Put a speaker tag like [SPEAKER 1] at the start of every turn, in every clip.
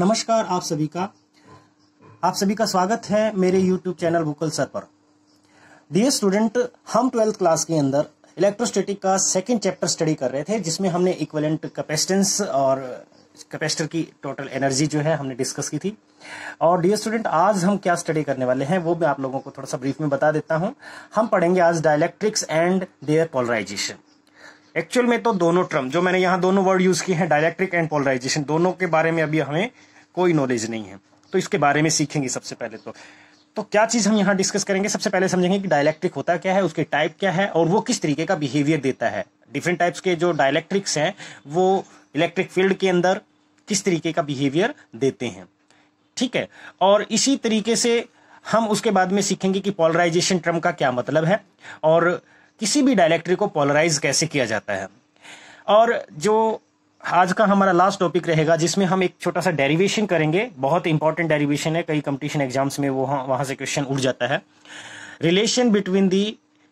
[SPEAKER 1] नमस्कार आप सभी का आप सभी का स्वागत है मेरे YouTube चैनल गूगल सर पर डी स्टूडेंट हम ट्वेल्थ क्लास के अंदर इलेक्ट्रोस्टैटिक का सेकंड चैप्टर स्टडी कर रहे थे जिसमें हमने इक्वलेंट कैपेसिटेंस और कैपेसिटर की टोटल एनर्जी जो है हमने डिस्कस की थी और डी स्टूडेंट आज हम क्या स्टडी करने वाले हैं वो मैं आप लोगों को थोड़ा सा ब्रीफ में बता देता हूँ हम पढ़ेंगे आज dielectrics and their polarisation actual में तो दोनों टर्म जो मैंने यहाँ दोनों वर्ड यूज किए हैं डायलेक्ट्रिक एंड पोलराइजेशन दोनों के बारे में अभी हमें कोई नॉलेज नहीं है तो इसके बारे में सीखेंगे सबसे पहले तो तो क्या चीज़ हम यहाँ डिस्कस करेंगे सबसे पहले समझेंगे कि डायलैक्ट्रिक होता क्या है उसके टाइप क्या है और वो किस तरीके का बिहेवियर देता है डिफरेंट टाइप्स के जो डायलैक्ट्रिक्स हैं वो इलेक्ट्रिक फील्ड के अंदर किस तरीके का बिहेवियर देते हैं ठीक है और इसी तरीके से हम उसके बाद में सीखेंगे कि पोलराइजेशन ट्रम का क्या मतलब है और किसी भी डायलैक्ट्रिक को पोलराइज कैसे किया जाता है और जो आज का हमारा लास्ट टॉपिक रहेगा जिसमें हम एक छोटा सा डेरिवेशन करेंगे बहुत इंपॉर्टेंट डेरिवेशन है कई कंपटीशन एग्जाम्स में वो वहां से क्वेश्चन उठ जाता है relation between the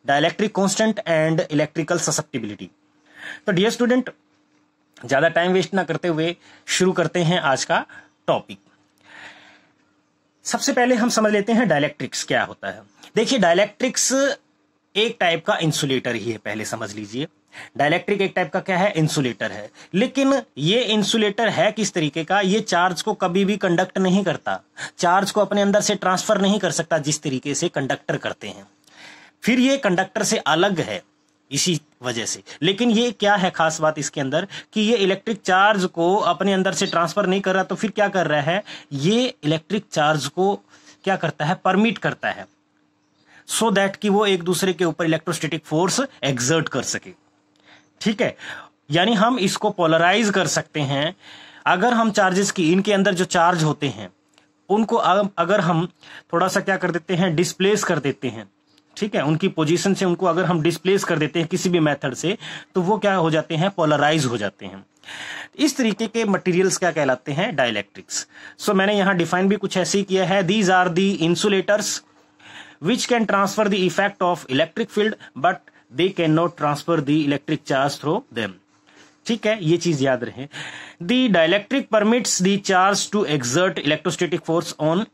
[SPEAKER 1] dielectric constant and electrical susceptibility तो डियर स्टूडेंट ज़्यादा टाइम वेस्ट ना करते हुए शुरू करते हैं आज का टॉपिक सबसे पहले हम समझ लेते हैं डायलैक्ट्रिक्स क्या होता है देखिए डायलैक्ट्रिक्स एक टाइप का इंसुलेटर ही है पहले समझ लीजिए डायलैक्ट्रिक एक टाइप का क्या है इंसुलेटर है लेकिन ये इंसुलेटर है किस तरीके का ये चार्ज को कभी भी कंडक्ट नहीं करता चार्ज को अपने अंदर से ट्रांसफर नहीं कर सकता जिस तरीके से कंडक्टर करते हैं फिर ये कंडक्टर से अलग है इसी वजह से लेकिन ये क्या है खास बात इसके अंदर कि ये इलेक्ट्रिक चार्ज को अपने अंदर से ट्रांसफर नहीं कर रहा तो फिर क्या कर रहा है ये इलेक्ट्रिक चार्ज को क्या करता है परमिट करता है सो so दैट कि वो एक दूसरे के ऊपर इलेक्ट्रोस्टेटिक फोर्स एग्जर्ट कर सके ठीक है यानी हम इसको पोलराइज कर सकते हैं अगर हम चार्जेस की इनके अंदर जो चार्ज होते हैं उनको अगर हम थोड़ा सा क्या कर देते हैं डिस्प्लेस कर देते हैं ठीक है उनकी पोजीशन से उनको अगर हम डिस्प्लेस कर देते हैं किसी भी मेथड से तो वो क्या हो जाते हैं पोलराइज हो जाते हैं इस तरीके के मटेरियल्स क्या कहलाते हैं डायलैक्ट्रिक्स सो मैंने यहां डिफाइन भी कुछ ऐसे ही किया है these are the insulators which can transfer the effect of electric field but they can not transfer the electric charge through them ठीक है ये चीज याद रहे the dielectric permits the charge to exert electrostatic force on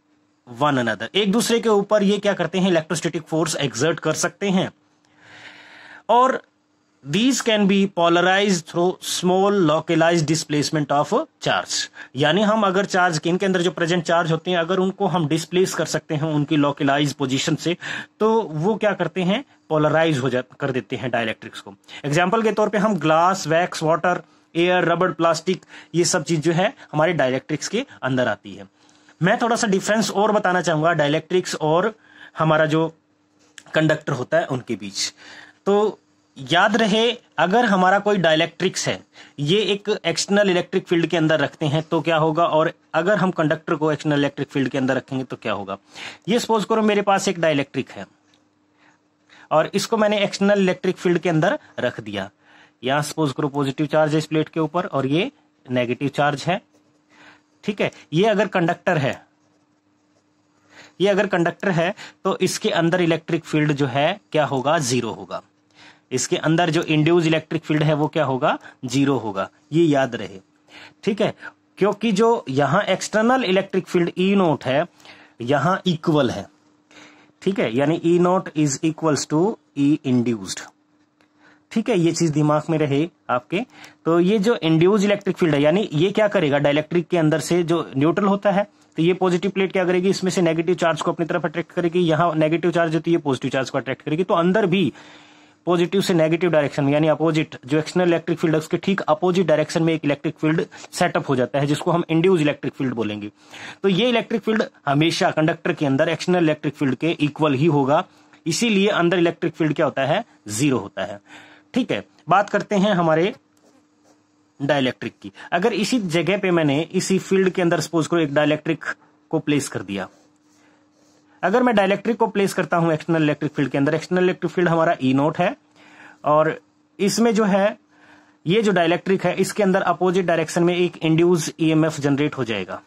[SPEAKER 1] one another एक दूसरे के ऊपर ये क्या करते हैं इलेक्ट्रोस्टेटिक फोर्स एग्जर्ट कर सकते हैं और these can be polarise through small localise displacement of charge यानी हम अगर चार्ज के इनके अंदर जो प्रेजेंट चार्ज होते हैं अगर उनको हम डिस्प्लेस कर सकते हैं उनकी लोकलाइज पोजिशन से तो वो क्या करते हैं पोलराइज हो जा कर देते हैं डायलैक्ट्रिक्स को एग्जाम्पल के तौर पे हम ग्लास वैक्स वाटर एयर रबड़ प्लास्टिक ये सब चीज जो है हमारे डायलैक्ट्रिक्स के अंदर आती है मैं थोड़ा सा डिफरेंस और बताना चाहूंगा डायलैक्ट्रिक्स और हमारा जो कंडक्टर होता है उनके बीच तो याद रहे अगर हमारा कोई डायलैक्ट्रिक्स है ये एक एक्सटर्नल इलेक्ट्रिक फील्ड के अंदर रखते हैं तो क्या होगा और अगर हम कंडक्टर को एक्सटर्नल इलेक्ट्रिक फील्ड के अंदर रखेंगे तो क्या होगा ये सपोज करो मेरे पास एक डायलैक्ट्रिक है और इसको मैंने एक्सटर्नल इलेक्ट्रिक फील्ड के अंदर रख दिया यहां सपोज करो पॉजिटिव चार्ज है इस प्लेट के ऊपर और ये नेगेटिव चार्ज है ठीक है ये अगर कंडक्टर है ये अगर कंडक्टर है तो इसके अंदर इलेक्ट्रिक फील्ड जो है क्या होगा जीरो होगा इसके अंदर जो इंड्यूज इलेक्ट्रिक फील्ड है वो क्या होगा जीरो होगा ये याद रहे ठीक है क्योंकि जो यहां external electric field E naught है यहां इक्वल है ठीक है यानी E not is equals to E induced ठीक है ये चीज दिमाग में रहे आपके तो ये जो इंड्यूज इलेक्ट्रिक फील्ड है यानी ये क्या करेगा डायलेक्ट्रिक के अंदर से जो न्यूट्रल होता है तो ये पॉजिटिव प्लेट क्या करेगी इसमें से नेगेटिव चार्ज को अपनी तरफ अट्रैक्ट करेगी यहां नेगेटिव चार्ज होती है पॉजिटिव चार्ज को अट्रैक्ट करेगी तो अंदर भी पॉजिटिव से नेगेटिव डायरेक्शन में यानी अपोजिट जो एक्सटर्नल इलेक्ट्रिक फील्ड है उसके ठीक अपोजिट डायरेक्शन में एक इलेक्ट्रिक फील्ड सेटअप हो जाता है जिसको हम इंड्यूज इलेक्ट्रिक फील्ड बोलेंगे तो ये इलेक्ट्रिक फील्ड हमेशा कंडक्टर के अंदर एक्सटर्नल इलेक्ट्रिक फील्ड के इक्वल ही होगा इसीलिए अंदर इलेक्ट्रिक फील्ड क्या होता है जीरो होता है ठीक है बात करते हैं हमारे डायलैक्ट्रिक की अगर इसी जगह पे मैंने इसी फील्ड के अंदर सपोज करो एक डायलैक्ट्रिक को प्लेस कर दिया अगर मैं डायलैक्ट्रिक को प्लेस करता हूं एक्सटर्नल इलेक्ट्रिक फील्ड के अंदर एक्सटर्नल इलेक्ट्रिक फील्ड हमारा ई e नोट है और इसमें जो है ये जो डायलैक्ट्रिक है इसके अंदर अपोजिट डायरेक्शन में एक इंड्यूज ईएमएफ e जनरेट हो जाएगा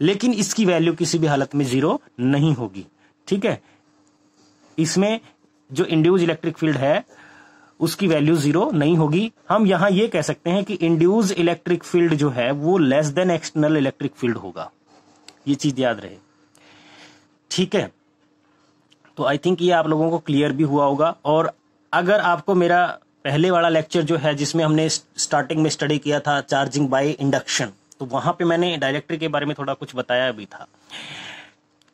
[SPEAKER 1] लेकिन इसकी वैल्यू किसी भी हालत में जीरो नहीं होगी ठीक है इसमें जो इंड्यूज इलेक्ट्रिक फील्ड है उसकी वैल्यू जीरो नहीं होगी हम यहां ये कह सकते हैं कि इंड्यूज इलेक्ट्रिक फील्ड जो है वो less than external electric field होगा ये चीज याद रहे ठीक है तो आई थिंक ये आप लोगों को क्लियर भी हुआ होगा और अगर आपको मेरा पहले वाला लेक्चर जो है जिसमें हमने स्टार्टिंग में स्टडी किया था चार्जिंग बाय इंडक्शन तो वहां पे मैंने डायलेक्ट्रिक के बारे में थोड़ा कुछ बताया भी था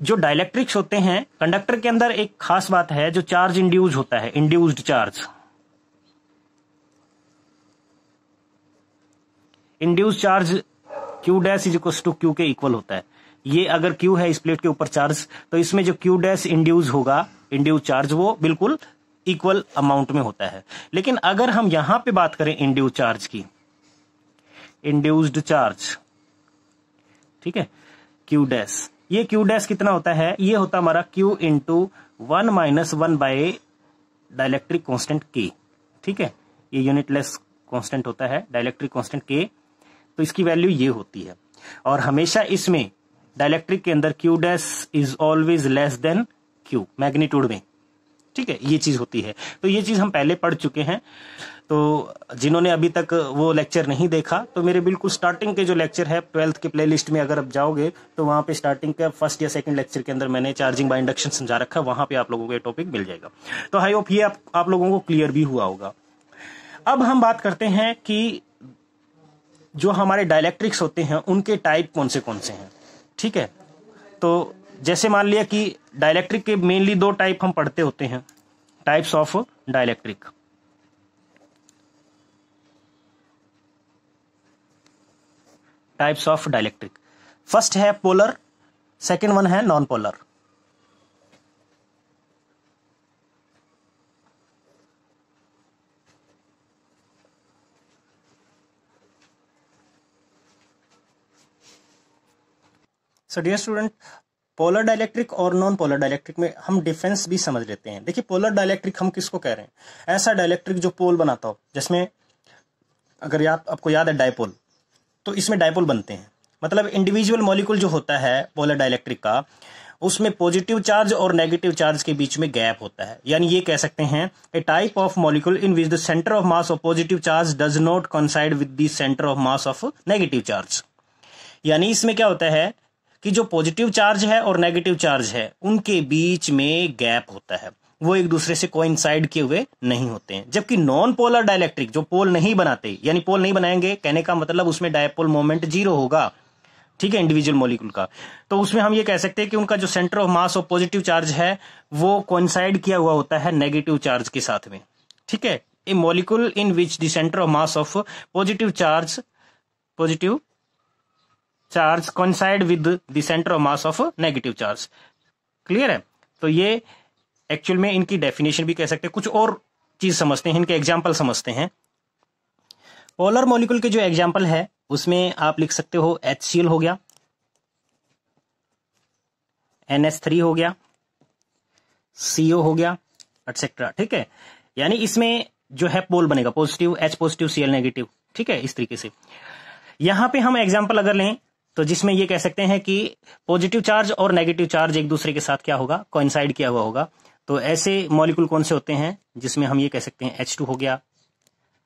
[SPEAKER 1] जो डायलेक्ट्रिक्स होते हैं कंडक्टर के अंदर एक खास बात है जो चार्ज इंड्यूज होता है induced charge induce charge Q dash is equal to Q के इक्वल होता है ये अगर क्यू है इस प्लेट के ऊपर चार्ज तो इसमें जो क्यू डैश इंड्यूज होगा इंड्यूज चार्ज वो बिल्कुल इक्वल अमाउंट में होता है लेकिन अगर हम यहां पे बात करें इंड्यूज चार्ज की इंड्यूस्ड चार्ज ठीक है क्यू डैश ये क्यू डैश कितना होता है ये होता हमारा Q into one minus one by dielectric constant के ठीक है ये यूनिटलेस कॉन्स्टेंट होता है डायलेक्ट्रिक कॉन्स्टेंट के तो इसकी वैल्यू ये होती है और हमेशा इसमें डायलैक्ट्रिक के अंदर Q dash is always less than Q magnitude में ठीक है ये चीज होती है तो ये चीज हम पहले पढ़ चुके हैं तो जिन्होंने अभी तक वो लेक्चर नहीं देखा तो मेरे बिल्कुल स्टार्टिंग के जो लेक्चर है ट्वेल्थ के प्लेलिस्ट में अगर आप जाओगे तो वहां पे स्टार्टिंग के फर्स्ट या सेकंड लेक्चर के अंदर मैंने चार्जिंग बाय इंडक्शन समझा रखा है वहां पे आप लोगों को ये टॉपिक मिल जाएगा तो आई होप ये आप, आप लोगों को क्लियर भी हुआ होगा अब हम बात करते हैं कि जो हमारे डायलैक्ट्रिक्स होते हैं उनके टाइप कौन से कौन से हैं ठीक है तो जैसे मान लिया कि डायलैक्ट्रिक के मेनली दो टाइप हम पढ़ते होते हैं types of dielectric types of dielectric first है पोलर सेकेंड वन है non polar so dear student polar dielectric और नॉन पोलर डायलैक्ट्रिक में हम डिफरेंस भी समझ लेते हैं देखिए पोलर डायलैक्ट्रिक हम किसको कह रहे हैं ऐसा डायलैक्ट्रिक जो पोल बनाता हो जिसमें अगर याद आपको याद है डायपोल तो इसमें डायपोल बनते हैं मतलब इंडिविजुअल मॉलिक्यूल जो होता है पोलर डायलैक्ट्रिक का उसमें पॉजिटिव चार्ज और नेगेटिव चार्ज के बीच में गैप होता है यानी ये कह सकते हैं a type of molecule in which the centre of mass of positive charge does not coincide with the centre of mass of negative charge यानी इसमें क्या होता है कि जो पॉजिटिव चार्ज है और नेगेटिव चार्ज है उनके बीच में गैप होता है वो एक दूसरे से कोइंसाइड किए हुए नहीं होते हैं जबकि नॉन पोलर डायलैक्ट्रिक जो पोल नहीं बनाते यानी पोल नहीं बनाएंगे कहने का मतलब उसमें डायपोल मोमेंट जीरो होगा ठीक है इंडिविजुअल मॉलिक्यूल का तो उसमें हम ये कह सकते हैं कि उनका जो सेंटर ऑफ मास और पॉजिटिव चार्ज है वो कोइंसाइड किया हुआ होता है नेगेटिव चार्ज के साथ में ठीक है a molecule in which the centre of mass of positive charge positive charge coincide with the centre of mass of negative charge clear है तो ये एक्चुअल में इनकी डेफिनेशन भी कह सकते हैं कुछ और चीज समझते हैं इनके एग्जाम्पल समझते हैं पोलर मोलिकुल के जो एग्जाम्पल है उसमें आप लिख सकते हो एच हो गया एन थ्री हो गया सीओ हो गया एटसेट्रा ठीक है यानी इसमें जो है पोल बनेगा positive H positive CL negative ठीक है इस तरीके से यहां पे हम एग्जाम्पल अगर लें तो जिसमें ये कह सकते हैं कि पॉजिटिव चार्ज और नेगेटिव चार्ज एक दूसरे के साथ क्या होगा कोइंसाइड किया हुआ होगा तो ऐसे मॉलिक्यूल कौन से होते हैं जिसमें हम ये कह सकते हैं एच टू हो गया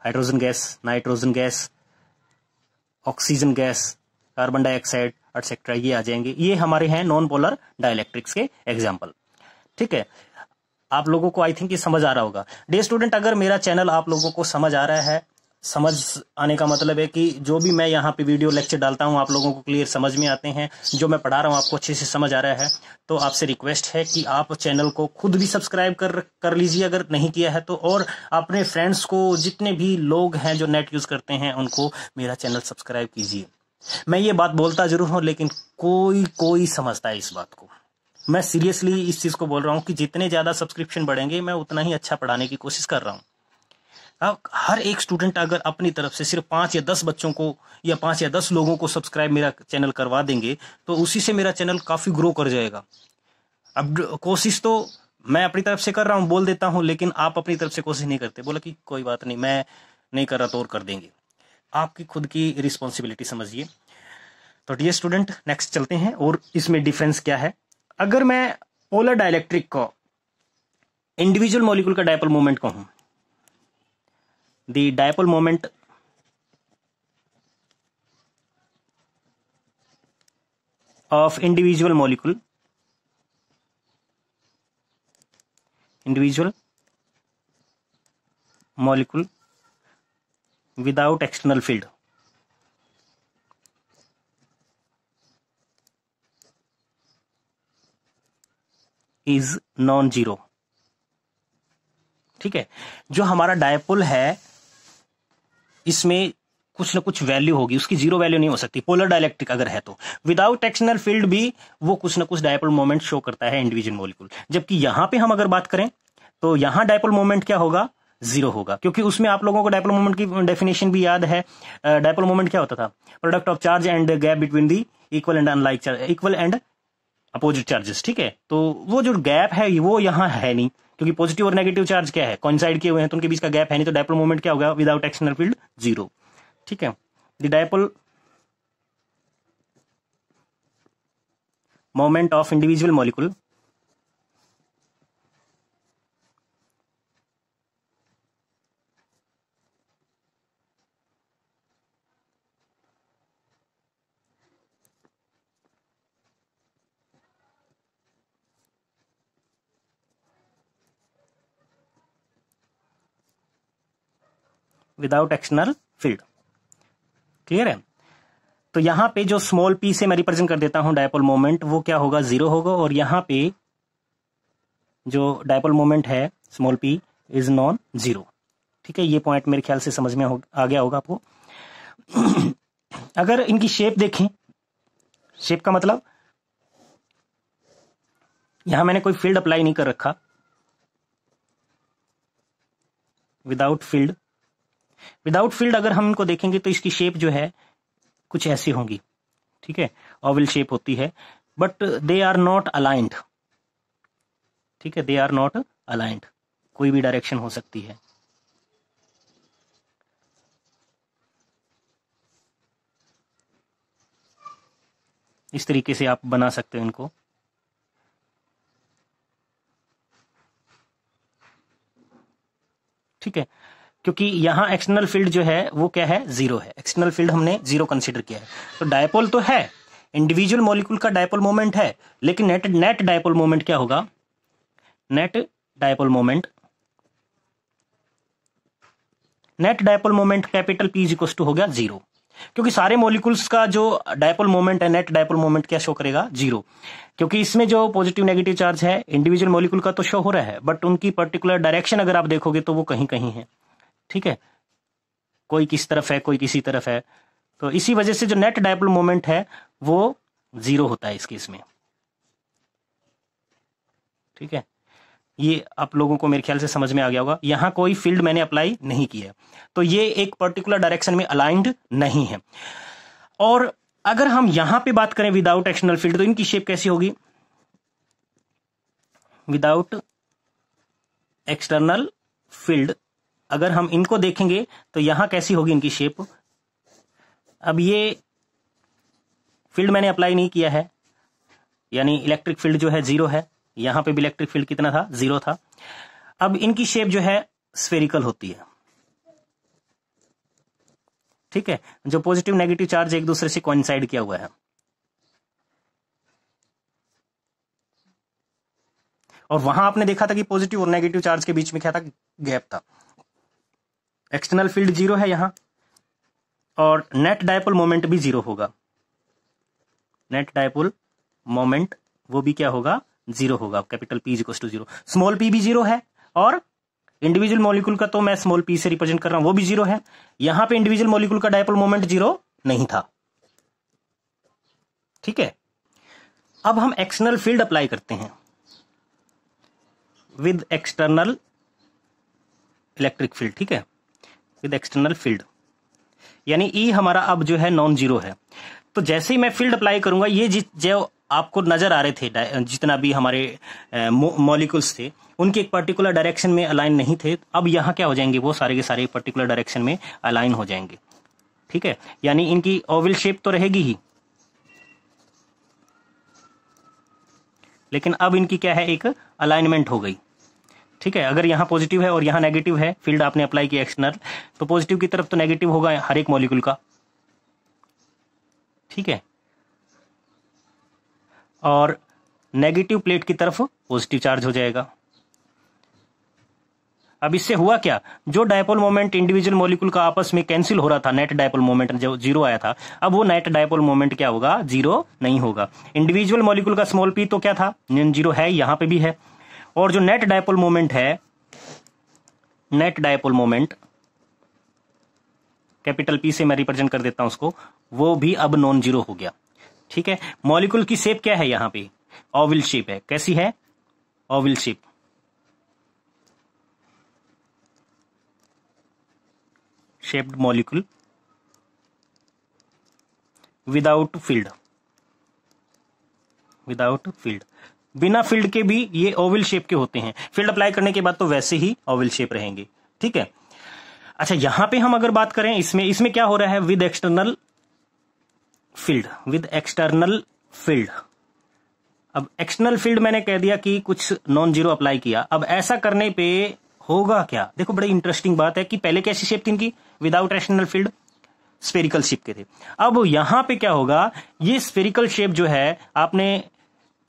[SPEAKER 1] hydrogen gas nitrogen gas oxygen gas carbon dioxide etcetera ये आ जाएंगे ये हमारे हैं नॉन पोलर डायलैक्ट्रिक्स के एग्जाम्पल ठीक है आप लोगों को आई थिंक ये समझ आ रहा होगा डे स्टूडेंट अगर मेरा चैनल आप लोगों को समझ आ रहा है समझ आने का मतलब है कि जो भी मैं यहाँ पे वीडियो लेक्चर डालता हूँ आप लोगों को क्लियर समझ में आते हैं जो मैं पढ़ा रहा हूँ आपको अच्छे से समझ आ रहा है तो आपसे रिक्वेस्ट है कि आप चैनल को खुद भी सब्सक्राइब कर कर लीजिए अगर नहीं किया है तो और अपने फ्रेंड्स को जितने भी लोग हैं जो नेट यूज़ करते हैं उनको मेरा चैनल सब्सक्राइब कीजिए मैं ये बात बोलता जरूर हूँ लेकिन कोई कोई समझता है इस बात को मैं सीरियसली इस चीज़ को बोल रहा हूँ कि जितने ज़्यादा सब्सक्रिप्शन बढ़ेंगे मैं उतना ही अच्छा पढ़ाने की कोशिश कर रहा हूँ हाँ, हर एक स्टूडेंट अगर अपनी तरफ से सिर्फ पाँच या दस बच्चों को या पाँच या दस लोगों को सब्सक्राइब मेरा चैनल करवा देंगे तो उसी से मेरा चैनल काफ़ी ग्रो कर जाएगा अब कोशिश तो मैं अपनी तरफ से कर रहा हूँ बोल देता हूँ लेकिन आप अपनी तरफ से कोशिश नहीं करते बोला कि कोई बात नहीं मैं नहीं कर रहा तो और कर देंगे आपकी खुद की रिस्पॉन्सिबिलिटी समझिए तो डी स्टूडेंट नेक्स्ट चलते हैं और इसमें डिफरेंस क्या है अगर मैं पोलर डायलैक्ट्रिक को इंडिविजुअल मॉलिक्यूल का डायपल मोमेंट कहूँ the dipole moment of individual molecule individual molecule without external field is non zero ठीक है जो हमारा डायपोल है इसमें कुछ ना कुछ वैल्यू होगी उसकी जीरो वैल्यू नहीं हो सकती पोलर डायलेक्ट्रिक अगर है तो विदाउट एक्सनल फील्ड भी वो कुछ ना कुछ डायपोल मोमेंट शो करता है इंडिविजुअल मोलिकुल जबकि यहां पे हम अगर बात करें तो यहां डायपोल मोमेंट क्या होगा जीरो होगा क्योंकि उसमें आप लोगों को डायपोल मोमेंट की डेफिनेशन भी याद है डायपोल मोमेंट क्या होता था product of charge and gap between the equal and unlike equal and opposite charges ठीक है तो वो जो गैप है वो यहां है नहीं क्योंकि पॉजिटिव और नेगेटिव चार्ज क्या है साइड किए हुए हैं तो उनके बीच का गैप है नहीं तो डायपोल मोमेंट क्या होगा विदाउट एक्सटर्नल फील्ड जीरो ठीक है the dipole moment of individual molecule without external field clear है तो यहां पे जो स्मॉल पी से मैं रिप्रेजेंट कर देता हूं डायपोल मोमेंट वो क्या होगा जीरो होगा और यहां पे जो डायपोल मोमेंट है small P is non zero ठीक है ये पॉइंट मेरे ख्याल से समझ में आ गया होगा आपको अगर इनकी शेप देखें शेप का मतलब यहां मैंने कोई फील्ड अप्लाई नहीं कर रखा विदाउट फील्ड विदाउट फील्ड अगर हम इनको देखेंगे तो इसकी शेप जो है कुछ ऐसी होंगी ठीक है ओवल शेप होती है but they are not aligned ठीक है दे आर नॉट अलाइंट कोई भी डायरेक्शन हो सकती है इस तरीके से आप बना सकते हो इनको ठीक है क्योंकि यहाँ एक्सटर्नल फील्ड जो है वो क्या है जीरो है एक्सटर्नल फील्ड हमने जीरो कंसिडर किया है तो डायपोल तो है इंडिविजुअल मॉलिक्यूल का डायपोल मोमेंट है लेकिन नेट नेट डायपोल मोमेंट क्या होगा net dipole moment net dipole moment capital P equal to हो गया जीरो क्योंकि सारे मोलिकुल्स का जो डायपोल मोमेंट है नेट डायपोल मोमेंट क्या शो करेगा जीरो क्योंकि इसमें जो पॉजिटिव नेगेटिव चार्ज है इंडिविजुअल मोलिकुल का तो शो हो रहा है बट उनकी पर्टिकुलर डायरेक्शन अगर आप देखोगे तो वो कहीं कहीं है ठीक है कोई किस तरफ है कोई किसी तरफ है तो इसी वजह से जो नेट डायपोल मोमेंट है वो जीरो होता है इस केस में ठीक है ये आप लोगों को मेरे ख्याल से समझ में आ गया होगा यहां कोई फील्ड मैंने अप्लाई नहीं किया तो ये एक पर्टिकुलर डायरेक्शन में अलाइंड नहीं है और अगर हम यहां पे बात करें विदाउट एक्सटर्नल फील्ड तो इनकी शेप कैसी होगी विदाउट एक्सटर्नल फील्ड अगर हम इनको देखेंगे तो यहां कैसी होगी इनकी शेप अब ये फील्ड मैंने अप्लाई नहीं किया है यानी इलेक्ट्रिक फील्ड जो है जीरो है यहां पे भी इलेक्ट्रिक फील्ड कितना था जीरो था अब इनकी शेप जो है स्फेरिकल होती है ठीक है जो पॉजिटिव नेगेटिव चार्ज एक दूसरे से कॉइनसाइड किया हुआ है और वहां आपने देखा था कि पॉजिटिव और नेगेटिव चार्ज के बीच में क्या था गैप था एक्सटर्नल फील्ड जीरो है यहां और नेट डायपोल मोमेंट भी जीरो होगा नेट डायपोल मोमेंट वो भी क्या होगा जीरो होगा capital P is to zero small P भी जीरो है और इंडिविजुअल मॉलिक्यूल का तो मैं स्मॉल पी से रिप्रेजेंट कर रहा हूं वो भी जीरो है यहां पे इंडिविजुअल मॉलिक्यूल का डायपोल मोमेंट जीरो नहीं था ठीक है अब हम एक्सटर्नल फील्ड अप्लाई करते हैं विद एक्सटर्नल इलेक्ट्रिक फील्ड ठीक है विद एक्सटर्नल फील्ड यानी ई e हमारा अब जो है नॉन जीरो है तो जैसे ही मैं फील्ड अप्लाई करूंगा ये जो आपको नजर आ रहे थे जितना भी हमारे मॉलिक्यूल्स थे उनके एक पर्टिकुलर डायरेक्शन में अलाइन नहीं थे अब यहाँ क्या हो जाएंगे वो सारे के सारे पर्टिकुलर डायरेक्शन में अलाइन हो जाएंगे ठीक है यानी इनकी ओविल शेप तो रहेगी ही लेकिन अब इनकी क्या है एक अलाइनमेंट हो गई ठीक है अगर यहाँ पॉजिटिव है और यहाँ नेगेटिव है फील्ड आपने अप्लाई किया एक्सटर्नल तो पॉजिटिव की तरफ तो नेगेटिव होगा हर एक मॉलिक्यूल का ठीक है और नेगेटिव प्लेट की तरफ पॉजिटिव चार्ज हो जाएगा अब इससे हुआ क्या जो डायपोल मोमेंट इंडिविजुअल मॉलिक्यूल का आपस में कैंसिल हो रहा था नेट डायपोल मोमेंट जो जीरो आया था अब वो नेट डायपोल मोमेंट क्या होगा जीरो नहीं होगा इंडिविजुअल मॉलिक्यूल का स्मॉल पी तो क्या था जीरो है यहां पे भी है और जो नेट डायपोल मोमेंट है net dipole moment capital P से मैं रिप्रेजेंट कर देता हूं उसको वो भी अब नॉन जीरो हो गया ठीक है मॉलिक्यूल की शेप क्या है यहां पे ओविल शेप है कैसी है oval shape shaped molecule without field without field बिना फील्ड के भी ये ओविल शेप के होते हैं फील्ड अप्लाई करने के बाद तो वैसे ही ओविल शेप रहेंगे ठीक है अच्छा यहां पे हम अगर बात करें इसमें इसमें क्या हो रहा है with external field with external field अब एक्सटर्नल फील्ड मैंने कह दिया कि कुछ नॉन जीरो अप्लाई किया अब ऐसा करने पे होगा क्या देखो बड़ी इंटरेस्टिंग बात है कि पहले कैसी शेप थी इनकी without external field spherical shape के थे अब यहां पे क्या होगा ये स्पेरिकल शेप जो है आपने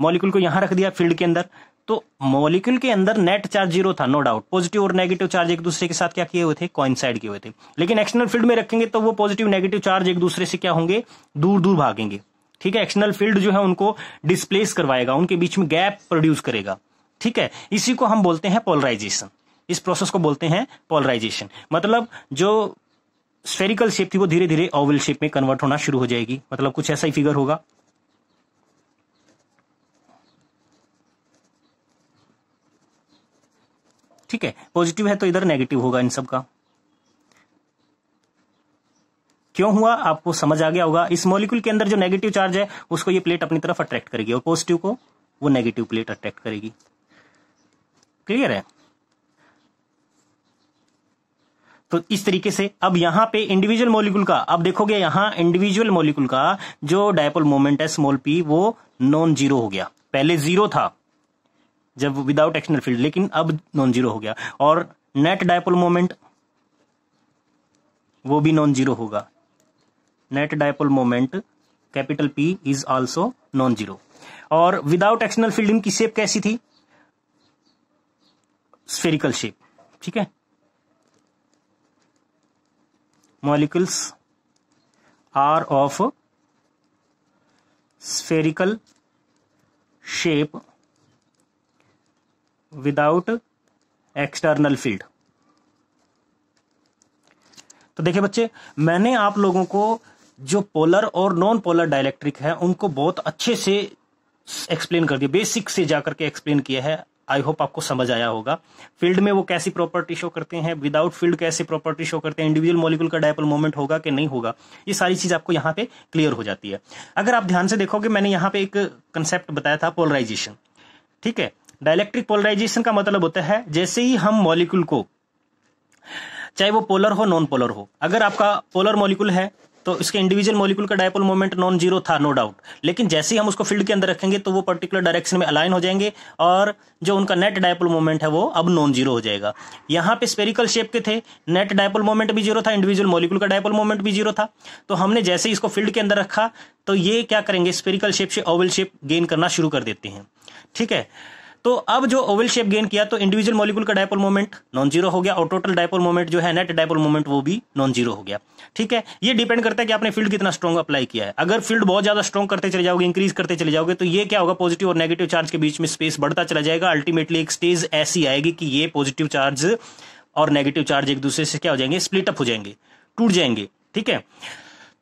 [SPEAKER 1] मॉलिक्यूल को यहां रख दिया फील्ड के अंदर तो मॉलिक्यूल के अंदर नेट चार्ज जीरो था नो डाउट पॉजिटिव और नेगेटिव चार्ज एक दूसरे के साथ क्या किए हुए थे कॉइनसाइड किए हुए थे लेकिन एक्सटर्नल फील्ड में रखेंगे तो वो पॉजिटिव नेगेटिव चार्ज एक दूसरे से क्या होंगे दूर दूर भागेंगे ठीक है एक्सटर्नल फील्ड जो है उनको डिस्प्लेस करवाएगा उनके बीच में गैप प्रोड्यूस करेगा ठीक है इसी को हम बोलते हैं पोलराइजेशन इस प्रोसेस को बोलते हैं पोलराइजेशन मतलब जो स्फेरिकल शेप थी वो धीरे धीरे ओवल शेप में कन्वर्ट होना शुरू हो जाएगी मतलब कुछ ऐसा ही फिगर होगा ठीक है पॉजिटिव है तो इधर नेगेटिव होगा इन सब का क्यों हुआ आपको समझ आ गया होगा इस मॉलिक्यूल के अंदर जो नेगेटिव चार्ज है उसको ये प्लेट अपनी तरफ अट्रैक्ट करेगी और पॉजिटिव को वो नेगेटिव प्लेट अट्रैक्ट करेगी क्लियर है तो इस तरीके से अब यहां पे इंडिविजुअल मॉलिक्यूल का अब देखोगे यहां इंडिविजुअल मॉलिक्यूल का जो डायपोल मोमेंट है स्मॉल पी वो नॉन जीरो हो गया पहले जीरो था जब विदाउट एक्सटर्नल फील्ड लेकिन अब नॉन जीरो हो गया और नेट डायपोल मोमेंट वो भी नॉन जीरो होगा net dipole moment capital P is also non zero और विदाउट एक्सटर्नल फील्ड इनकी शेप कैसी थी स्फेरिकल शेप ठीक है molecules are of spherical shape without external field तो देखिए बच्चे मैंने आप लोगों को जो पोलर और नॉन पोलर डायलैक्ट्रिक है उनको बहुत अच्छे से एक्सप्लेन कर दिया बेसिक से जाकर के एक्सप्लेन किया है आई होप आपको समझ आया होगा फील्ड में वो कैसी प्रॉपर्टी शो करते हैं विदाउट फील्ड कैसे प्रॉपर्टी शो करते हैं इंडिविजुअल मॉलिक्यूल का डायपोल मोमेंट होगा कि नहीं होगा ये सारी चीज आपको यहाँ पे क्लियर हो जाती है अगर आप ध्यान से देखोगे मैंने यहाँ पे एक कंसेप्ट बताया था पोलराइजेशन ठीक है डायलेक्ट्रिक पोलराइजेशन का मतलब होता है जैसे ही हम मॉलिक्यूल को चाहे वो पोलर हो नॉन पोलर हो अगर आपका पोलर मॉलिक्यूल है तो इसके इंडिविजुअल मॉलिक्यूल का डायपोल मोमेंट नॉन जीरो था नो डाउट लेकिन जैसे ही हम उसको फील्ड के अंदर रखेंगे तो वो पर्टिकुलर डायरेक्शन में अलाइन हो जाएंगे और जो उनका नेट डायपोल मोमेंट है वो अब नॉन जीरो हो जाएगा यहां पे स्पेरिकल शेप के थे नेट डायपोल मोमेंट भी जीरो था इंडिविजुअल मॉलिक्यूल का डायपोल मोमेंट भी जीरो था तो हमने जैसे ही इसको फील्ड के अंदर रखा तो ये क्या करेंगे स्पेरिकल शेप से ओवल शेप गेन करना शुरू कर देते हैं ठीक है तो अब जो ओवल शेप गेन किया तो इंडिविजुअल मॉलिक्यूल का डायपोल मोमेंट नॉन जीरो हो गया और टोटल डायपोल मोमेंट जो है नेट डायपोल मोमेंट वो भी नॉन जीरो हो गया ठीक है ये डिपेंड करता है कि आपने फील्ड कितना स्ट्रॉन्ग अप्लाई किया है अगर फील्ड बहुत ज्यादा स्ट्रॉन्ग करते चले जाओगे इंक्रीज करते चले जाओगे तो ये क्या होगा पॉजिटिव और नेगेटिव चार्ज के बीच में स्पेस बढ़ता चला जाएगा अल्टीमेटली एक स्टेज ऐसी आएगी कि ये पॉजिटिव चार्ज और नेगेटिव चार्ज एक दूसरे से क्या हो जाएंगे स्प्लिट अप हो जाएंगे टूट जाएंगे ठीक है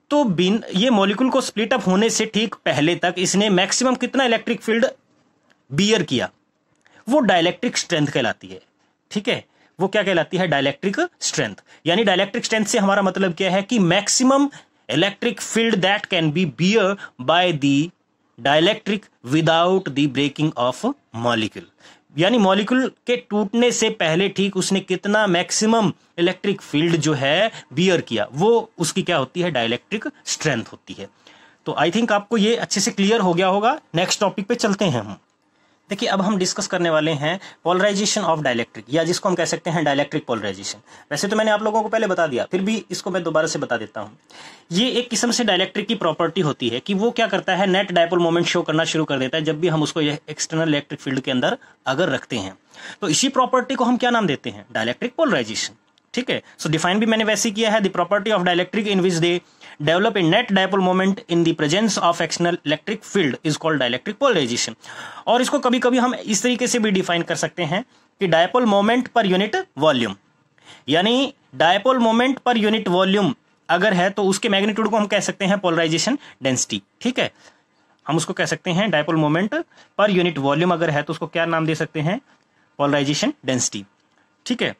[SPEAKER 1] तो बिन ये मॉलिक्यूल को स्प्लिट अप होने से ठीक पहले तक इसने मैक्सिमम कितना इलेक्ट्रिक फील्ड बियर किया वो डायलैक्ट्रिक स्ट्रेंथ कहलाती है ठीक है वो क्या कहलाती है डायलैक्ट्रिक स्ट्रेंथ यानी डायलैक्ट्रिक स्ट्रेंथ से हमारा मतलब क्या है कि maximum electric field that can be bear by the dielectric without the breaking of molecule यानी मॉलिक्यूल के टूटने से पहले ठीक उसने कितना मैक्सिमम इलेक्ट्रिक फील्ड जो है बियर किया वो उसकी क्या होती है डायलैक्ट्रिक स्ट्रेंथ होती है तो आई थिंक आपको ये अच्छे से क्लियर हो गया होगा नेक्स्ट टॉपिक पे चलते हैं हम देखिए अब हम डिस्कस करने वाले हैं पोलराइजेशन ऑफ डायलैक्ट्रिक या जिसको हम कह सकते हैं डायलैक्ट्रिक पोलराइजेशन वैसे तो मैंने आप लोगों को पहले बता दिया फिर भी इसको मैं दोबारा से बता देता हूं ये एक किस्म से डायलैक्ट्रिक की प्रॉपर्टी होती है कि वो क्या करता है नेट डायपोल मोमेंट शो करना शुरू कर देता है जब भी हम उसको एक्सटर्नल इलेक्ट्रिक फील्ड के अंदर अगर रखते हैं तो इसी प्रॉपर्टी को हम क्या नाम देते हैं डायलैक्ट्रिक पोलराइजेशन ठीक है सो डिफाइन भी मैंने वैसे किया है the property of dielectric in which they develop a net dipole moment in the presence of external electric field is called dielectric polarisation और इसको कभी कभी हम इस तरीके से भी डिफाइन कर सकते हैं कि dipole moment per unit volume यानी dipole moment per unit volume अगर है तो उसके मैग्नीट्यूड को हम कह सकते हैं पोलराइजेशन डेंसिटी ठीक है हम उसको कह सकते हैं dipole moment per unit volume अगर है तो उसको क्या नाम दे सकते हैं पोलराइजेशन डेंसिटी ठीक है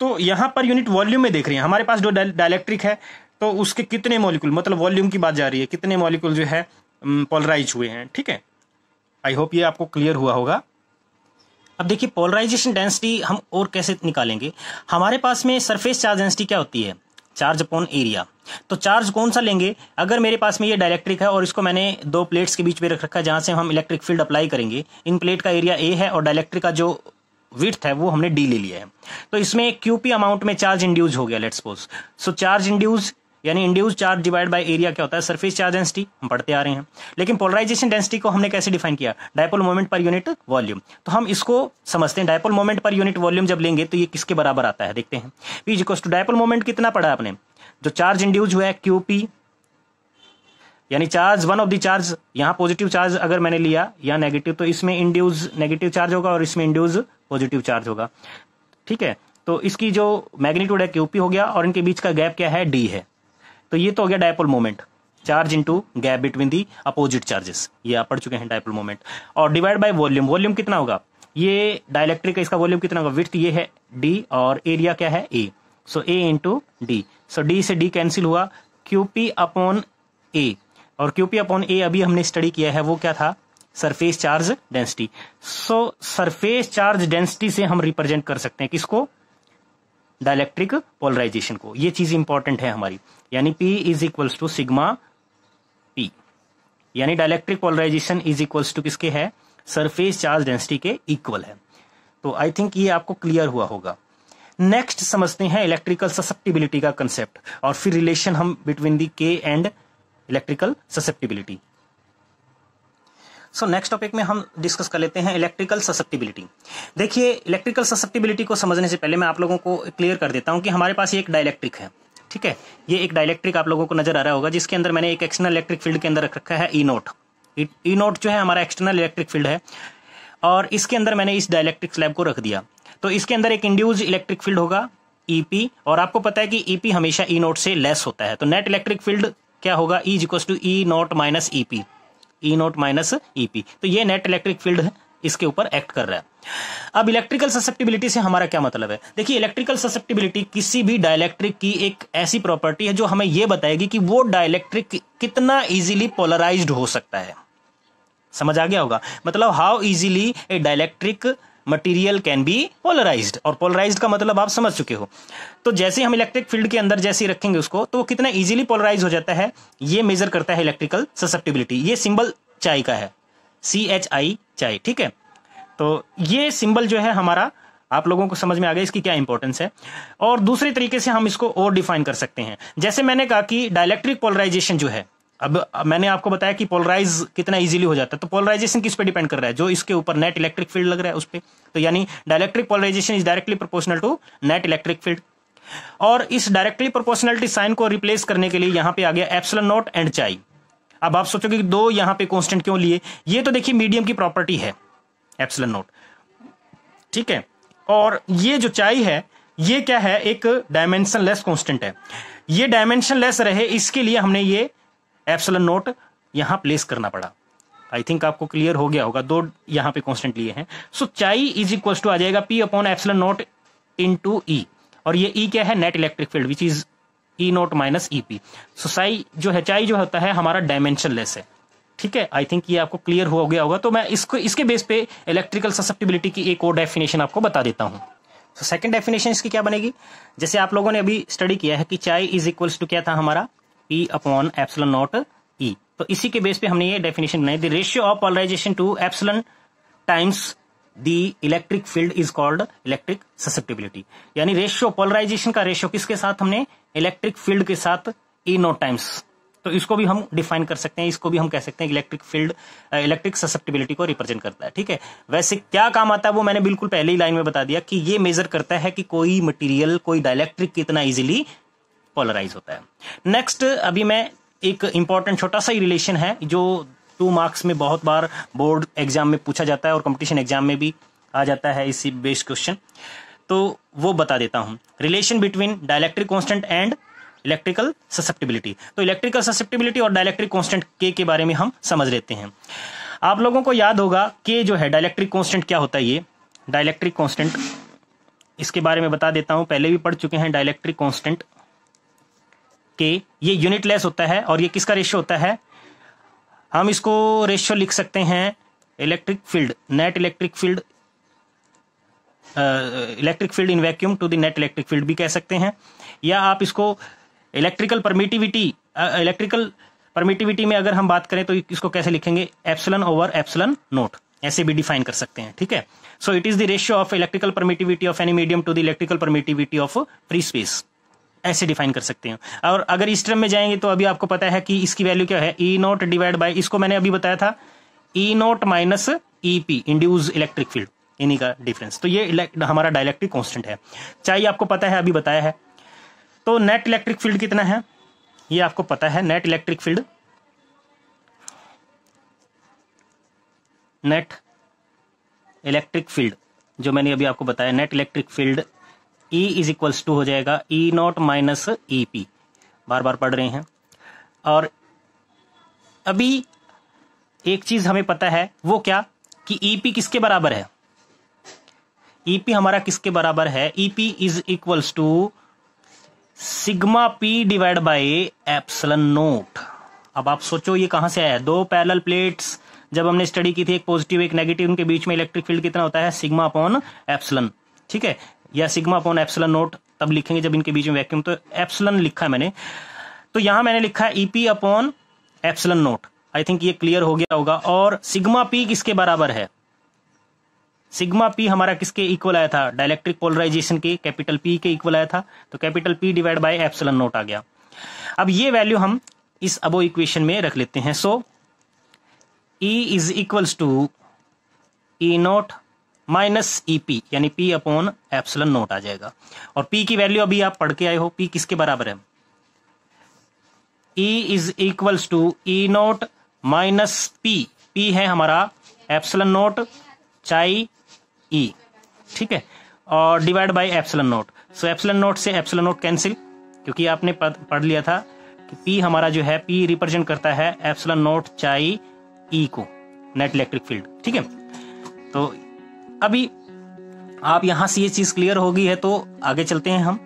[SPEAKER 1] तो यहाँ पर यूनिट वॉल्यूम में देख रहे हैं हमारे पास जो डायलैक्ट्रिक है तो उसके कितने मॉलिक्यूल मतलब वॉल्यूम की बात जा रही है कितने मॉलिक्यूल जो है पोलराइज हुए हैं ठीक है आई होप ये आपको क्लियर हुआ होगा अब देखिए पोलराइजेशन डेंसिटी हम और कैसे निकालेंगे हमारे पास में सरफेस चार्ज डेंसिटी क्या होती है चार्ज अपॉन एरिया तो चार्ज कौन सा लेंगे अगर मेरे पास में ये डायलैक्ट्रिक है और इसको मैंने दो प्लेट्स के बीच में रख रखा है जहाँ से हम इलेक्ट्रिक फील्ड अप्लाई करेंगे इन प्लेट का एरिया ए है और डायलैक्ट्रिक का जो विथ है वो हमने डी ले लिया है तो इसमें क्यूपी अमाउंट में चार्ज इंड्यूज हो गया let suppose so charge induce यानी induce charge divide by area क्या होता है सरफेस चार्ज डेंसिटी हम पढ़ते आ रहे हैं लेकिन पोलराइजेशन डेंसिटी को हमने कैसे डिफाइन किया dipole moment per unit volume तो हम इसको समझते हैं dipole moment per unit volume जब लेंगे तो ये किसके बराबर आता है देखते हैं P equals to dipole moment कितना पढ़ा आपने जो चार्ज इंड्यूज हुआ है क्यूपी यानी charge one of the charge यहाँ पॉजिटिव चार्ज अगर मैंने लिया या नेगेटिव तो इसमें इंड्यूज नेगेटिव चार्ज होगा और इसमें इंड्यूज पॉजिटिव चार्ज होगा ठीक है तो इसकी जो मैग्नीट्यूड है क्यूपी हो गया और इनके बीच का गैप क्या है डी है तो ये तो हो गया dipole moment charge into gap between the opposite charges ये आप पढ़ चुके हैं डायपोल मोमेंट और डिवाइड बाय वॉल्यूम वॉल्यूम कितना होगा ये डायलेक्ट्रिक का इसका वॉल्यूम कितना होगा विथ ये है डी और एरिया क्या है A so A into D so D से डी कैंसिल हुआ क्यूपी अपॉन ए और क्यू पी अपॉन ए अभी हमने स्टडी किया है वो क्या था surface charge density so surface charge density से हम रिप्रेजेंट कर सकते हैं किसको डायलैक्ट्रिक पोलराइजेशन को ये चीज इंपॉर्टेंट है हमारी यानी P is equals to sigma P यानी dielectric polarization is equals to किसके है सरफेस चार्ज डेंसिटी के इक्वल है तो आई थिंक ये आपको क्लियर हुआ होगा नेक्स्ट समझते हैं इलेक्ट्रिकल ससेप्टिबिलिटी का कंसेप्ट और फिर रिलेशन हम between the K and electrical susceptibility so next topic में हम डिस्कस कर लेते हैं इलेक्ट्रिकल ससेप्टिबिलिटी देखिए इलेक्ट्रिकल ससेप्टिबिलिटी को समझने से पहले मैं आप लोगों को क्लियर कर देता हूं कि हमारे पास एक डायलेक्ट्रिक है ठीक है ये एक डायलेक्ट्रिक आप लोगों को नजर आ रहा होगा जिसके अंदर मैंने एक एक्सटर्नल इलेक्ट्रिक फील्ड के अंदर रख रखा है ई नोट ई नोट जो है हमारा एक्सटर्नल इलेक्ट्रिक फील्ड है और इसके अंदर मैंने इस डायलेक्ट्रिक स्लैब को रख दिया तो इसके अंदर एक इंड्यूज इलेक्ट्रिक फील्ड होगा ईपी e और आपको पता है कि ईपी e हमेशा ई e नोट से लेस होता है तो नेट इलेक्ट्रिक फील्ड क्या होगा E equal to E not minus E P E not minus E P तो ये नेट इलेक्ट्रिक फील्ड है इसके ऊपर एक्ट कर रहा है अब इलेक्ट्रिकल ससेप्टिबिलिटी से हमारा क्या मतलब है देखिए इलेक्ट्रिकल ससेप्टिबिलिटी किसी भी डायलैक्ट्रिक की एक ऐसी प्रॉपर्टी है जो हमें यह बताएगी कि वो डायलैक्ट्रिक कितना इजीली पोलराइज्ड हो सकता है समझ आ गया होगा मतलब how easily a dielectric material can be polarized और पोलराइज्ड का मतलब आप समझ चुके हो तो जैसे हम इलेक्ट्रिक फील्ड के अंदर जैसे रखेंगे उसको तो वो कितना इजीली पोलराइज हो जाता है ये मेजर करता है इलेक्ट्रिकल ससेप्टिबिलिटी ये सिंबल चाय का है सी एच आई चाय ठीक है तो ये सिंबल जो है हमारा आप लोगों को समझ में आ गया इसकी क्या इंपॉर्टेंस है और दूसरे तरीके से हम इसको और डिफाइन कर सकते हैं जैसे मैंने कहा कि डायलैक्ट्रिक पोलराइजेशन जो है अब मैंने आपको बताया कि पोलराइज कितना इजीली हो जाता है तो पोलराइजेशन किस पे डिपेंड कर रहा है जो इसके ऊपर नेट इलेक्ट्रिक फील्ड लग रहा है उस पर तो यानी dielectric polarization is directly proportional to net electric field और इस डायरेक्टली प्रोपोर्शनलिटी साइन को रिप्लेस करने के लिए यहां पे आ गया एप्सलन नॉट एंड चाई अब आप सोचोगे कि दो यहां पे कॉन्स्टेंट क्यों लिए ये तो देखिए मीडियम की प्रॉपर्टी है एप्सलन नॉट ठीक है और ये जो चाई है ये क्या है एक डायमेंशन लेस कॉन्स्टेंट है ये डायमेंशन लेस रहे इसके लिए हमने ये एप्सलन नोट यहाँ प्लेस करना पड़ा आई थिंक आपको क्लियर हो गया होगा दो यहाँ पे कॉन्स्टेंट लिए हैं सो चाई इज इक्वल टू आ जाएगा P upon epsilon not into E और ये ई e क्या है net electric field which is E not minus E P so psi जो है चाई जो होता है हमारा डायमेंशन लेस है ठीक है आई थिंक ये आपको क्लियर हो गया होगा तो मैं इसको इसके बेस पे इलेक्ट्रिकल ससेप्टिबिलिटी की एक और डेफिनेशन आपको बता देता हूँ सेकेंड डेफिनेशन इसकी क्या बनेगी जैसे आप लोगों ने अभी स्टडी किया है कि चाई इज इक्वल्स टू क्या था हमारा P upon epsilon not E तो इसी के बेस पे हमने ये डेफिनेशन बनाई the ratio of polarization to epsilon times the electric field is called electric susceptibility यानी रेशियो पोलराइजेशन का रेशियो किसके साथ हमने इलेक्ट्रिक फील्ड के साथ ई नोट टाइम्स तो इसको भी हम डिफाइन कर सकते हैं इसको भी हम कह सकते हैं इलेक्ट्रिक फील्ड इलेक्ट्रिक ससेप्टिबिलिटी को रिप्रेजेंट करता है ठीक है वैसे क्या काम आता है वो मैंने बिल्कुल पहले ही लाइन में बता दिया कि ये मेजर करता है कि कोई मटेरियल कोई डायलैक्ट्रिक कितना इजीली पोलराइज होता है नेक्स्ट अभी मैं एक इंपॉर्टेंट छोटा सा ही रिलेशन है जो टू मार्क्स में बहुत बार बोर्ड एग्जाम में पूछा जाता है और कंपटीशन एग्जाम में भी आ जाता है इसी बेस्ड क्वेश्चन तो वो बता देता हूं relation between dielectric constant and electrical susceptibility तो इलेक्ट्रिकल ससेप्टिबिलिटी और डायलैक्ट्रिक कॉन्स्टेंट के के बारे में हम समझ लेते हैं आप लोगों को याद होगा के जो है डायलैक्ट्रिक कॉन्स्टेंट क्या होता है ये डायलैक्ट्रिक कॉन्स्टेंट इसके बारे में बता देता हूं पहले भी पढ़ चुके हैं डायलैक्ट्रिक कॉन्स्टेंट के ये यूनिट लेस होता है और ये किसका रेशियो होता है हम इसको रेशियो लिख सकते हैं electric field net electric field electric field in vacuum to the net electric field भी कह सकते हैं या आप इसको इलेक्ट्रिकल परमिटिविटी इलेक्ट्रिकल परमिटिविटी में अगर हम बात करें तो इसको कैसे लिखेंगे एप्सलन ओवर एप्सलन नोट ऐसे भी डिफाइन कर सकते हैं ठीक है so it is the ratio of electrical permittivity of any medium to the electrical permittivity of free space ऐसे डिफाइन कर सकते हैं और अगर इस टर्म में जाएंगे तो अभी आपको पता है कि इसकी वैल्यू क्या है ई नॉट डिवाइड बाय इसको मैंने अभी बताया था E not minus E P induced electric field इन्हीं का डिफरेंस तो ये हमारा डायलैक्ट्रिक कॉन्स्टेंट है चाहिए आपको पता है अभी बताया है तो नेट इलेक्ट्रिक फील्ड कितना है ये आपको पता है net electric field net electric field जो मैंने अभी आपको बताया net electric field E is equals to हो जाएगा E not minus E P बार बार पढ़ रहे हैं और अभी एक चीज हमें पता है वो क्या कि ईपी e किसके बराबर है ईपी e हमारा किसके बराबर है E P is equals to sigma P divide by epsilon not अब आप सोचो ये कहां से आया है दो पैरेलल प्लेट्स जब हमने स्टडी की थी एक पॉजिटिव एक नेगेटिव उनके बीच में इलेक्ट्रिक फील्ड कितना होता है सिग्मा अपॉन एप्सलन ठीक है या सिग्मा अपॉन एप्सलन नोट तब लिखेंगे जब इनके बीच में वैक्यूम तो एप्सलन लिखा है मैंने तो यहां मैंने लिखा है E P e upon epsilon not I think ये क्लियर हो गया होगा और सिग्मा पी किसके बराबर है सिग्मा पी हमारा किसके इक्वल आया था डायलेक्ट्रिक पोलराइजेशन के कैपिटल पी के इक्वल आया था तो capital P divide by epsilon not आ गया अब ये वैल्यू हम इस अबो इक्वेशन में रख लेते हैं so E is equals to E not minus E P यानी पी अपॉन एप्सलन नोट आ जाएगा और पी की वैल्यू अभी आप पढ़ के आए हो पी किसके बराबर है E is equals to E not minus P P है हमारा epsilon not chi E e, ठीक है और divide by epsilon not so epsilon not से एप्सलन नोट कैंसिल क्योंकि आपने पढ़ लिया था कि पी हमारा जो है पी रिप्रेजेंट करता है epsilon not chi E e को नेट इलेक्ट्रिक फील्ड ठीक है तो अभी आप यहां से ये चीज क्लियर होगी है तो आगे चलते हैं हम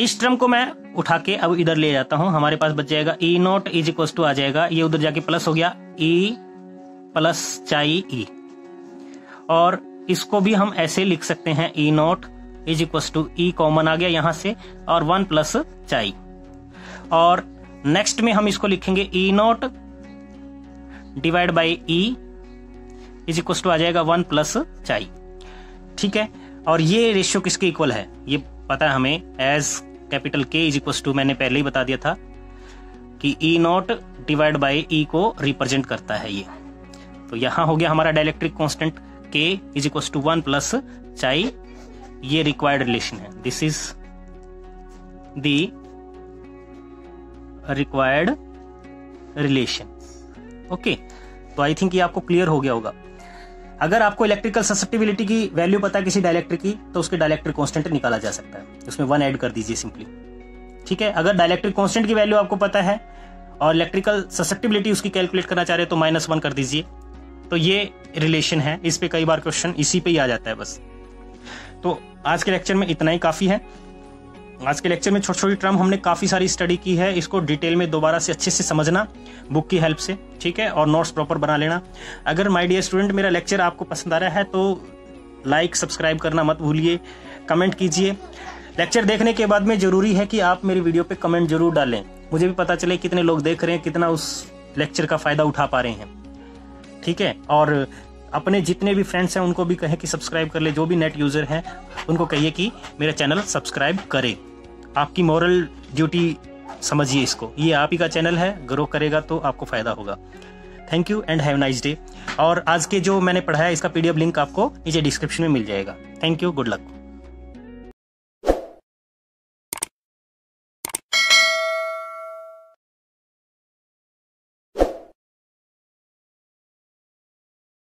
[SPEAKER 1] इस ट्रम को मैं उठा के अब इधर ले जाता हूं हमारे पास बच जाएगा E not is equal to आ जाएगा ये उधर जाके प्लस हो गया ई e प्लस चाई ई e। और इसको भी हम ऐसे लिख सकते हैं E not is equal to E common आ गया यहां से और वन प्लस चाई और नेक्स्ट में हम इसको लिखेंगे E not divide by E is equal to आ जाएगा वन प्लस चाई ठीक है और ये रेशियो किसके इक्वल है ये पता है हमें as capital K is equal to मैंने पहले ही बता दिया था कि E not divide by E को रिप्रेजेंट करता है ये तो यहां हो गया हमारा dielectric constant K is equal to one plus chi ये रिक्वायर्ड रिलेशन है this is the required relation okay तो आई थिंक ये आपको क्लियर हो गया होगा अगर आपको इलेक्ट्रिकल ससेप्टिबिलिटी की वैल्यू पता है किसी डायलेक्ट्रिक की तो उसके डायलेक्ट्रिक कॉन्स्टेंट निकाला जा सकता है उसमें वन ऐड कर दीजिए सिंपली ठीक है अगर डायलेक्ट्रिक कॉन्स्टेंट की वैल्यू आपको पता है और इलेक्ट्रिकल ससेप्टिबिलिटी उसकी कैलकुलेट करना चाह रहे हो तो माइनस वन कर दीजिए तो ये रिलेशन है इस पे कई बार क्वेश्चन इसी पे ही आ जाता है बस तो आज के लेक्चर में इतना ही काफी है आज के लेक्चर में छोटी छोटी टर्म हमने काफ़ी सारी स्टडी की है इसको डिटेल में दोबारा से अच्छे से समझना बुक की हेल्प से ठीक है और नोट्स प्रॉपर बना लेना अगर माय डियर स्टूडेंट मेरा लेक्चर आपको पसंद आ रहा है तो लाइक सब्सक्राइब करना मत भूलिए कमेंट कीजिए लेक्चर देखने के बाद में ज़रूरी है कि आप मेरी वीडियो पे कमेंट जरूर डालें मुझे भी पता चले कितने लोग देख रहे हैं कितना उस लेक्चर का फ़ायदा उठा पा रहे हैं ठीक है और अपने जितने भी फ्रेंड्स हैं उनको भी कहें कि सब्सक्राइब कर ले जो भी नेट यूज़र हैं उनको कहिए कि मेरा चैनल सब्सक्राइब करे आपकी मॉरल ड्यूटी समझिए इसको ये आप ही का चैनल है ग्रो करेगा तो आपको फ़ायदा होगा thank you and have nice day और आज के जो मैंने पढ़ाया इसका पीडीएफ लिंक आपको नीचे डिस्क्रिप्शन में मिल जाएगा थैंक यू गुड लक